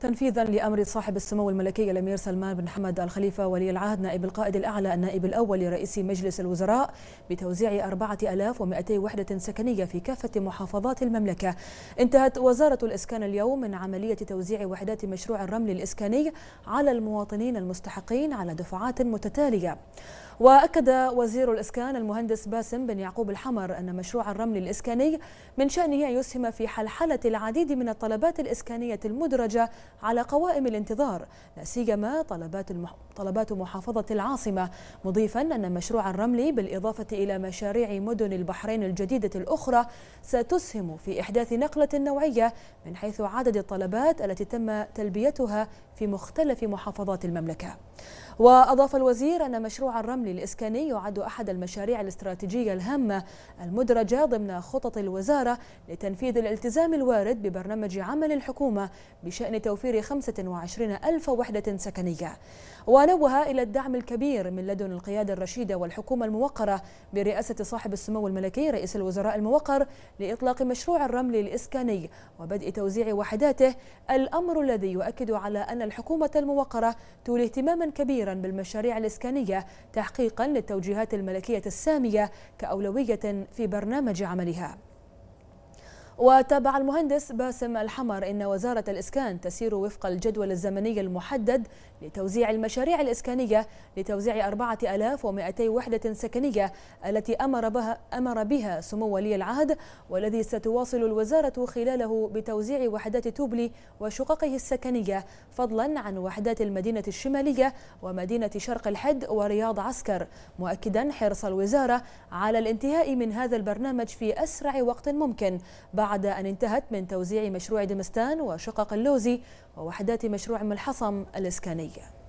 تنفيذا لامر صاحب السمو الملكي الامير سلمان بن حمد الخليفه ولي العهد نائب القائد الاعلى النائب الاول لرئيس مجلس الوزراء بتوزيع 4200 وحده سكنيه في كافه محافظات المملكه انتهت وزاره الاسكان اليوم من عمليه توزيع وحدات مشروع الرمل الاسكاني على المواطنين المستحقين على دفعات متتاليه وأكد وزير الإسكان المهندس باسم بن يعقوب الحمر أن مشروع الرمل الإسكاني من شأنه أن يسهم في حلحلة العديد من الطلبات الإسكانية المدرجة على قوائم الانتظار لا سيما طلبات المح... طلبات محافظة العاصمة مضيفا أن مشروع الرمل بالإضافة إلى مشاريع مدن البحرين الجديدة الأخرى ستسهم في إحداث نقلة نوعية من حيث عدد الطلبات التي تم تلبيتها في مختلف محافظات المملكة وأضاف الوزير أن مشروع الرمل الأمن الإسكاني يعد أحد المشاريع الاستراتيجية الهامة المدرجة ضمن خطط الوزارة لتنفيذ الالتزام الوارد ببرنامج عمل الحكومة بشأن توفير 25 ألف وحدة سكنية ونوه إلى الدعم الكبير من لدن القيادة الرشيدة والحكومة الموقرة برئاسة صاحب السمو الملكي رئيس الوزراء الموقر لإطلاق مشروع الرمل الإسكاني وبدء توزيع وحداته الأمر الذي يؤكد على أن الحكومة الموقرة تولي اهتماما كبيرا بالمشاريع الإسكانية تحقيق تحقيقا للتوجيهات الملكية السامية كأولوية في برنامج عملها وتابع المهندس باسم الحمر إن وزارة الإسكان تسير وفق الجدول الزمني المحدد لتوزيع المشاريع الإسكانية لتوزيع 4200 وحدة سكنية التي أمر بها, أمر بها سمو ولي العهد والذي ستواصل الوزارة خلاله بتوزيع وحدات توبلي وشققه السكنية فضلا عن وحدات المدينة الشمالية ومدينة شرق الحد ورياض عسكر مؤكدا حرص الوزارة على الانتهاء من هذا البرنامج في أسرع وقت ممكن بعد بعد أن انتهت من توزيع مشروع دمستان وشقق اللوزي ووحدات مشروع ام الحصم الإسكانية